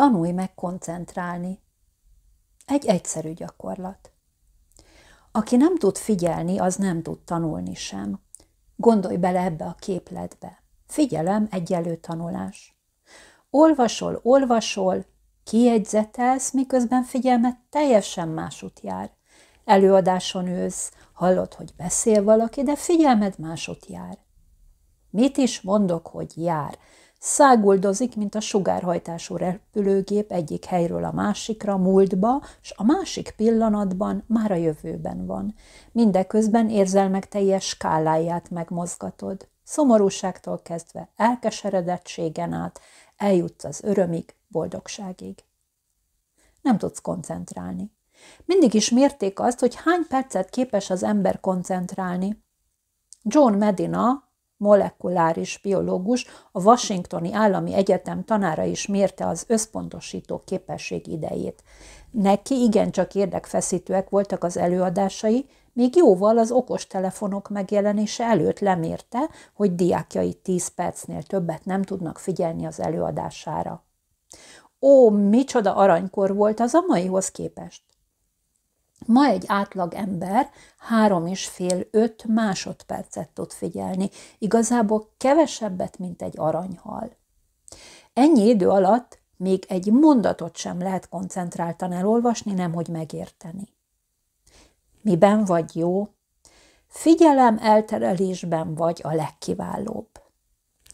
Tanulj meg koncentrálni. Egy egyszerű gyakorlat. Aki nem tud figyelni, az nem tud tanulni sem. Gondolj bele ebbe a képletbe. Figyelem egyelő tanulás. Olvasol, olvasol, kiegyzetelsz, miközben figyelmet teljesen másút jár. Előadáson ülsz, hallod, hogy beszél valaki, de figyelmed másút jár. Mit is mondok, hogy jár? száguldozik, mint a sugárhajtású repülőgép egyik helyről a másikra, múltba, s a másik pillanatban már a jövőben van. Mindeközben érzelmek teljes skáláját megmozgatod. Szomorúságtól kezdve elkeseredettségen át eljutsz az örömig, boldogságig. Nem tudsz koncentrálni. Mindig is mérték azt, hogy hány percet képes az ember koncentrálni. John Medina, molekuláris biológus, a Washingtoni Állami Egyetem tanára is mérte az összpontosító képesség idejét. Neki igencsak érdekfeszítőek voltak az előadásai, még jóval az okostelefonok megjelenése előtt lemérte, hogy diákjai 10 percnél többet nem tudnak figyelni az előadására. Ó, micsoda aranykor volt az a maihoz képest! ma egy átlag ember három és fél öt másodpercet tud figyelni, igazából kevesebbet, mint egy aranyhal. Ennyi idő alatt még egy mondatot sem lehet koncentráltan elolvasni, nem hogy megérteni. Miben vagy jó? Figyelem elterelésben vagy a legkiválóbb.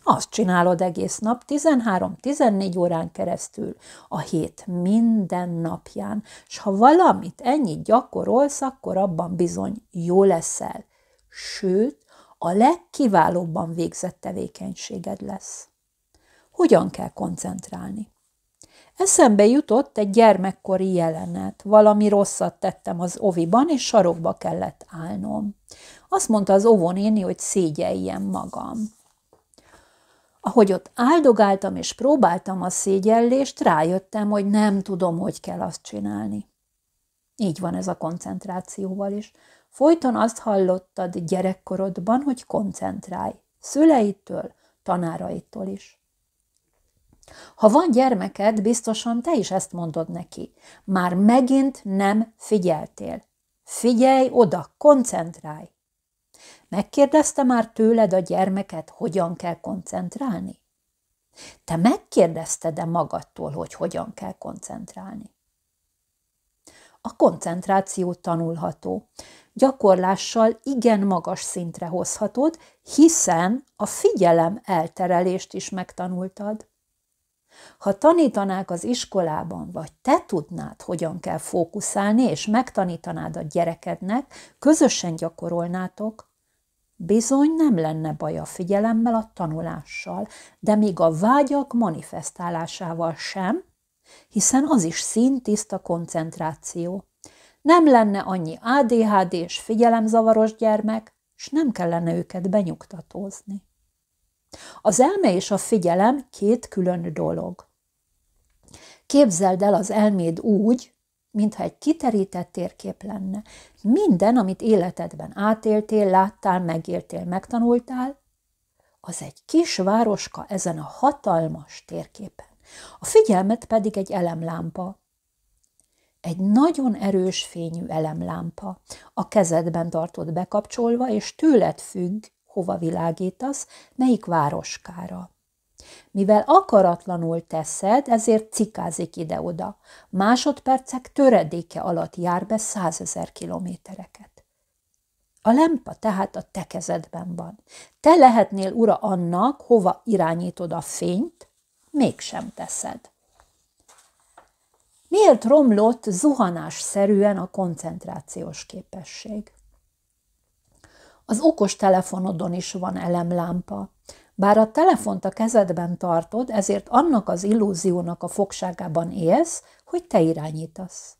Azt csinálod egész nap, 13-14 órán keresztül, a hét minden napján, és ha valamit ennyit gyakorolsz, akkor abban bizony jó leszel. Sőt, a legkiválóbban végzett tevékenységed lesz. Hogyan kell koncentrálni? Eszembe jutott egy gyermekkori jelenet. Valami rosszat tettem az oviban, és sarokba kellett állnom. Azt mondta az óvonéni, hogy szégyeljem magam. Ahogy ott áldogáltam és próbáltam a szégyellést, rájöttem, hogy nem tudom, hogy kell azt csinálni. Így van ez a koncentrációval is. Folyton azt hallottad gyerekkorodban, hogy koncentrálj. Szüleitől, tanáraitól is. Ha van gyermeked, biztosan te is ezt mondod neki. Már megint nem figyeltél. Figyelj oda, koncentrálj! Megkérdezte már tőled a gyermeket, hogyan kell koncentrálni? Te megkérdezted-e magadtól, hogy hogyan kell koncentrálni? A koncentráció tanulható. Gyakorlással igen magas szintre hozhatod, hiszen a figyelem elterelést is megtanultad. Ha tanítanák az iskolában, vagy te tudnád, hogyan kell fókuszálni, és megtanítanád a gyerekednek, közösen gyakorolnátok, Bizony nem lenne baj a figyelemmel, a tanulással, de még a vágyak manifestálásával sem, hiszen az is szintiszta koncentráció. Nem lenne annyi ADHD és figyelemzavaros gyermek, és nem kellene őket benyugtatózni. Az elme és a figyelem két külön dolog. Képzeld el az elméd úgy, mintha egy kiterített térkép lenne. Minden, amit életedben átéltél, láttál, megéltél, megtanultál, az egy kis városka ezen a hatalmas térképen. A figyelmet pedig egy elemlámpa. Egy nagyon erős fényű elemlámpa. A kezedben tartod bekapcsolva, és tőled függ, hova világítasz, melyik városkára. Mivel akaratlanul teszed, ezért cikázik ide-oda. Másodpercek töredéke alatt jár be százezer kilométereket. A lempa tehát a te kezedben van. Te lehetnél ura annak, hova irányítod a fényt, mégsem teszed. Miért romlott zuhanásszerűen a koncentrációs képesség? Az okos telefonodon is van elemlámpa. Bár a telefont a kezedben tartod, ezért annak az illúziónak a fogságában élsz, hogy te irányítasz.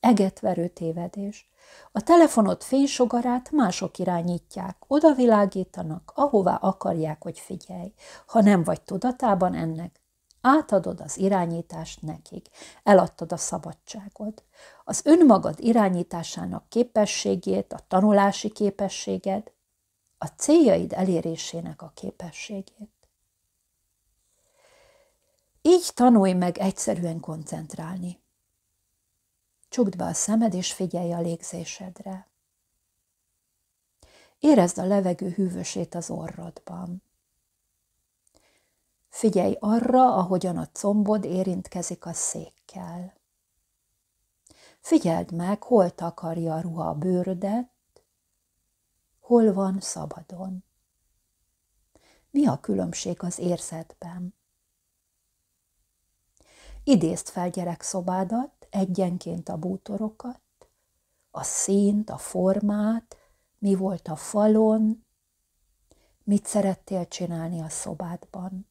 Egetverő tévedés. A telefonod fénysugarát mások irányítják, oda világítanak, ahová akarják, hogy figyelj. Ha nem vagy tudatában ennek, Átadod az irányítást nekik, eladtad a szabadságod. Az önmagad irányításának képességét, a tanulási képességed, a céljaid elérésének a képességét. Így tanulj meg egyszerűen koncentrálni. Csukd be a szemed, és figyelj a légzésedre. Érezd a levegő hűvösét az orrodban. Figyelj arra, ahogyan a combod érintkezik a székkel. Figyeld meg, hol takarja a ruha a bőrödet, hol van szabadon. Mi a különbség az érzetben? Idézd fel gyerekszobádat, egyenként a bútorokat, a színt, a formát, mi volt a falon, mit szerettél csinálni a szobádban.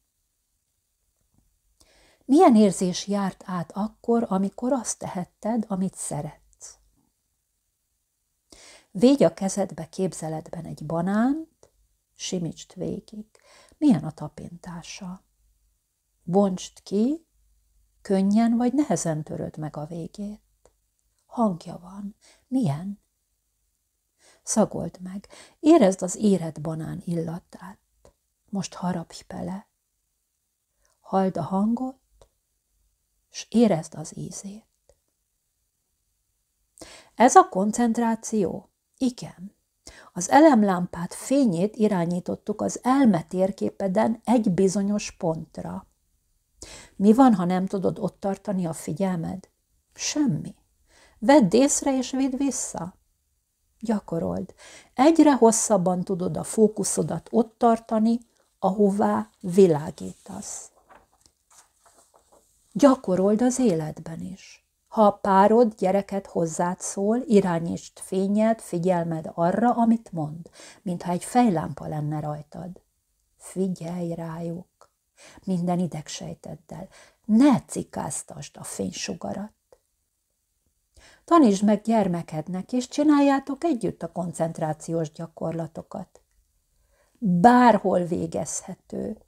Milyen érzés járt át akkor, amikor azt tehetted, amit szeretsz? Végy a kezedbe képzeletben egy banánt, simítsd végig. Milyen a tapintása? Bontsd ki, könnyen vagy nehezen töröd meg a végét. Hangja van. Milyen? Szagold meg, érezd az érett banán illatát. Most harapj bele. Hald a hangot, s érezd az ízét. Ez a koncentráció? Igen. Az elemlámpát fényét irányítottuk az elme térképeden egy bizonyos pontra. Mi van, ha nem tudod ott tartani a figyelmed? Semmi. Vedd észre és vidd vissza. Gyakorold. Egyre hosszabban tudod a fókuszodat ott tartani, ahová világítasz. Gyakorold az életben is. Ha a párod, gyereket hozzád szól, irányítsd fényed, figyelmed arra, amit mond, mintha egy fejlámpa lenne rajtad. Figyelj rájuk, minden idegsejteddel. Ne cikáztasd a fénysugarat. Tanítsd meg gyermekednek, és csináljátok együtt a koncentrációs gyakorlatokat. Bárhol végezhető.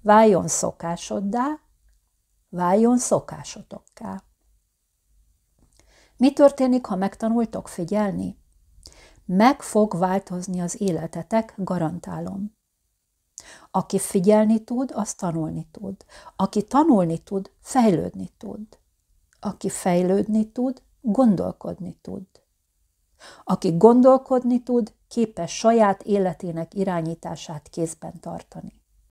Váljon szokásoddá, váljon szokásotokká. Mi történik, ha megtanultok figyelni? Meg fog változni az életetek, garantálom. Aki figyelni tud, az tanulni tud. Aki tanulni tud, fejlődni tud. Aki fejlődni tud, gondolkodni tud. Aki gondolkodni tud, képes saját életének irányítását kézben tartani.